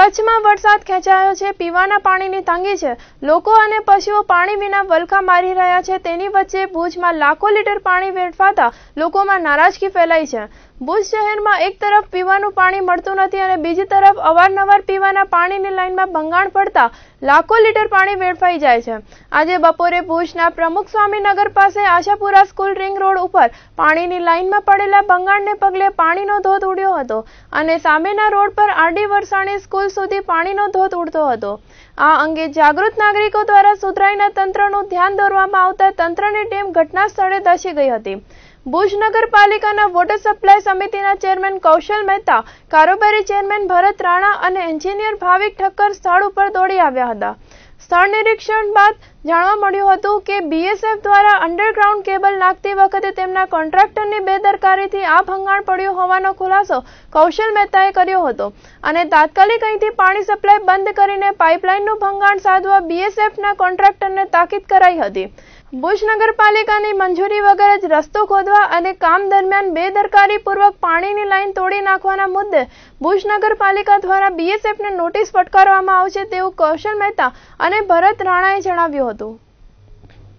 કચ્છમાં વરસાદ ખેંચાયો છે પીવાના પાણીની તંગી છે લોકો અને પશુઓ પાણી વિના વલખા મારી રહ્યા છે તેની વચ્ચે ભુજમાં લાખો લીટર પાણી વેડફાતા લોકોમાં નારાજગી ફેલાઈ છે ભુજ શહેરમાં એક તરફ પીવાનું પાણી મળતું નથી અને બીજી તરફ અવારનવાર પીવાના પાણીની લાઇનમાં ભંગાણ પડતા લાખો લીટર પાણી વેડફાઈ જાય છે આજે બપોરે ભુજના પ્રમુખ સ્વામીનગર પાસે આશાપુરા સ્કૂલ રિંગ રોડ ઉપર પાણીની લાઇનમાં પડેલા ભંગાણને પગલે પાણીનો ધોધ ઉડ્યો હતો અને સામેના રોડ પર આરડી વરસાણી સ્કૂલ સુધી પાણીનો ધોધ ઉડતો હતો આ અંગે જાગૃત નાગરિકો દ્વારા સુધરાઈના તંત્રનું ધ્યાન દોરવામાં આવતા તંત્રની ટીમ ઘટના સ્થળે ધસી ગઈ હતી ભુજ નગરપાલિકાના વોટર સપ્લાય સમિતિના ચેરમેન કૌશલ મહેતા કારોબારી ચેરમેન ભરત રાણા અને એન્જિનિયર ભાવિક ઠક્કર સ્થળ ઉપર દોડી આવ્યા હતા સ્થળ નિરીક્ષણ બાદ જાણવા મળ્યું હતું કે બીએસએફ દ્વારા અંડરગ્રાઉન્ડ કેબલ નાખતી વખતે તેમના કોન્ટ્રાક્ટરની બેદરકારીથી આ ભંગાણ પડ્યું હોવાનો ખુલાસો કૌશલ મહેતાએ કર્યો હતો અને તાત્કાલિક અહીંથી પાણી સપ્લાય બંધ કરીને પાઇપલાઇનનું ભંગાણ સાધવા બીએસએફના કોન્ટ્રાક્ટરને તાકીદ કરાઈ હતી ભુજ નગરપાલિકાની મંજૂરી વગર જ રસ્તો ખોદવા અને કામ દરમિયાન બેદરકારીપૂર્વક પાણીની લાઇન તોડી નાખવાના મુદ્દે ભુજ નગરપાલિકા દ્વારા બીએસએફને નોટિસ ફટકારવામાં આવશે તેવું કૌશલ મહેતા અને ભરત રાણાએ જણાવ્યું 好多